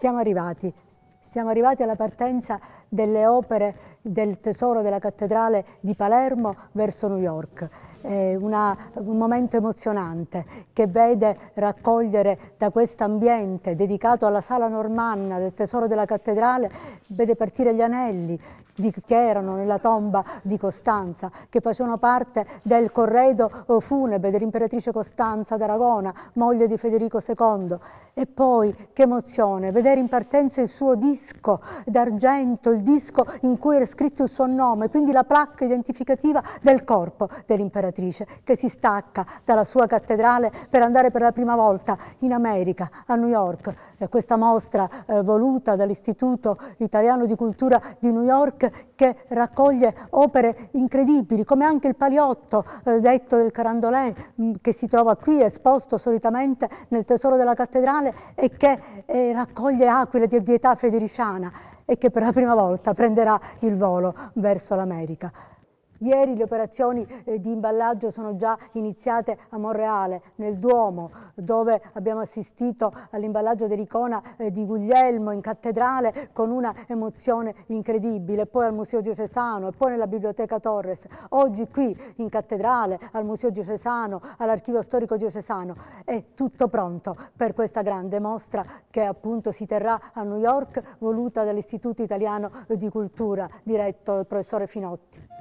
Siamo arrivati, siamo arrivati alla partenza delle opere del tesoro della cattedrale di Palermo verso New York. Una, un momento emozionante che vede raccogliere da questo ambiente dedicato alla sala normanna del tesoro della cattedrale, vede partire gli anelli di, che erano nella tomba di Costanza, che facevano parte del corredo eh, funebre dell'imperatrice Costanza d'Aragona, moglie di Federico II. E poi che emozione vedere in partenza il suo disco d'argento, il disco in cui era scritto il suo nome, quindi la placca identificativa del corpo dell'imperatrice che si stacca dalla sua cattedrale per andare per la prima volta in America, a New York. E questa mostra eh, voluta dall'Istituto Italiano di Cultura di New York che raccoglie opere incredibili, come anche il Paliotto, eh, detto del Carandolè, mh, mm, che si trova qui esposto solitamente nel tesoro della cattedrale e che eh, raccoglie aquile di pietà federiciana e che per la prima volta prenderà il volo verso l'America. Ieri le operazioni eh, di imballaggio sono già iniziate a Monreale, nel Duomo, dove abbiamo assistito all'imballaggio dell'icona eh, di Guglielmo in cattedrale con una emozione incredibile, poi al Museo Diocesano e poi nella Biblioteca Torres. Oggi qui in cattedrale, al Museo Diocesano, all'Archivio Storico Diocesano. È tutto pronto per questa grande mostra che appunto si terrà a New York, voluta dall'Istituto Italiano di Cultura, diretto dal professore Finotti.